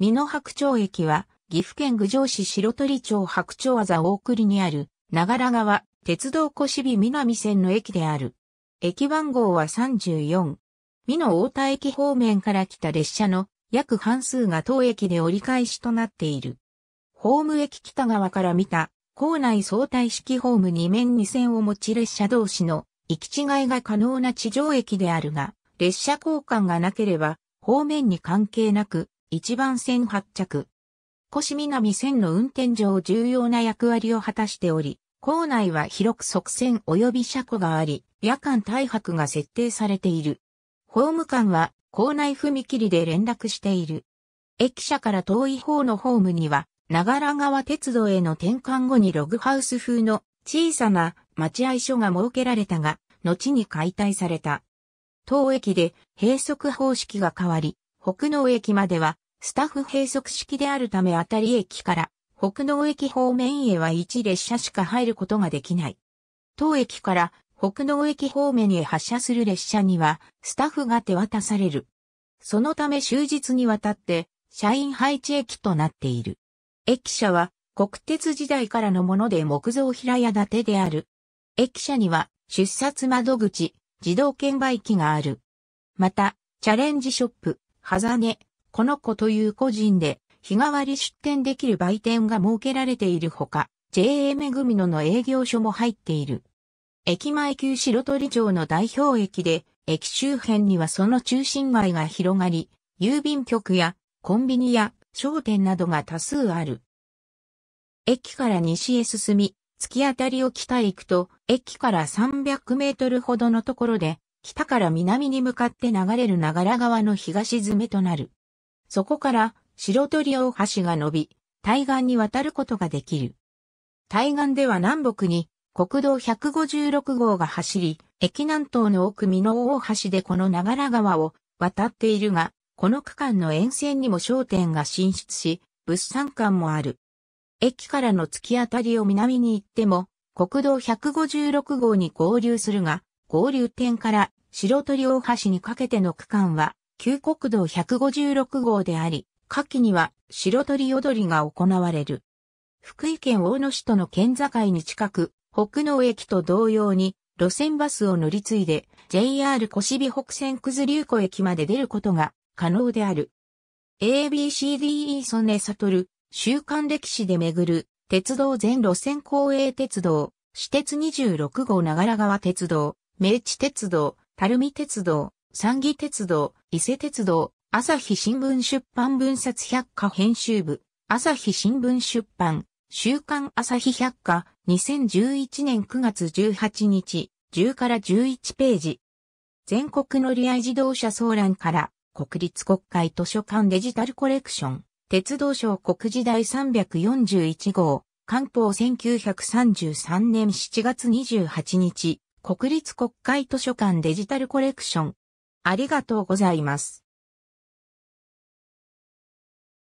美濃白鳥駅は、岐阜県郡上市白鳥町白鳥技大栗にある、長良川、鉄道小市美南線の駅である。駅番号は34。美濃大田駅方面から来た列車の約半数が当駅で折り返しとなっている。ホーム駅北側から見た、校内相対式ホーム2面2線を持ち列車同士の行き違いが可能な地上駅であるが、列車交換がなければ、方面に関係なく、1番線発着。越南線の運転上重要な役割を果たしており、構内は広く側線及び車庫があり、夜間対泊が設定されている。ホーム間は構内踏切で連絡している。駅舎から遠い方のホームには、長良川鉄道への転換後にログハウス風の小さな待合所が設けられたが、後に解体された。当駅で閉塞方式が変わり、北農駅まではスタッフ閉塞式であるため当たり駅から北農駅方面へは1列車しか入ることができない。当駅から北農駅方面へ発車する列車にはスタッフが手渡される。そのため終日にわたって社員配置駅となっている。駅舎は国鉄時代からのもので木造平屋建てである。駅舎には出札窓口、自動券売機がある。また、チャレンジショップ、ハザネ、この子という個人で日替わり出店できる売店が設けられているほか、JA 恵みのの営業所も入っている。駅前旧白鳥町の代表駅で、駅周辺にはその中心街が広がり、郵便局やコンビニや商店などが多数ある。駅から西へ進み、突き当たりを北へ行くと、駅から300メートルほどのところで、北から南に向かって流れる長良川の東詰めとなる。そこから白鳥大橋が伸び、対岸に渡ることができる。対岸では南北に国道156号が走り、駅南東の奥美濃大橋でこの長良川を渡っているが、この区間の沿線にも商店が進出し、物産館もある。駅からの突き当たりを南に行っても、国道156号に合流するが、合流点から白鳥大橋にかけての区間は、旧国道156号であり、夏季には白鳥踊りが行われる。福井県大野市との県境に近く、北野駅と同様に路線バスを乗り継いで JR 小渋北線九頭竜湖駅まで出ることが可能である。ABCDE 曽根悟、週刊歴史で巡る鉄道全路線公営鉄道、私鉄26号長良川鉄道、明治鉄道、垂水鉄道、三義鉄道、伊勢鉄道、朝日新聞出版文冊百科編集部、朝日新聞出版、週刊朝日百科、2011年9月18日、10から11ページ。全国乗り合い自動車騒乱から、国立国会図書館デジタルコレクション、鉄道省国時代341号、官報1933年7月28日、国立国会図書館デジタルコレクション、ありがとうございます。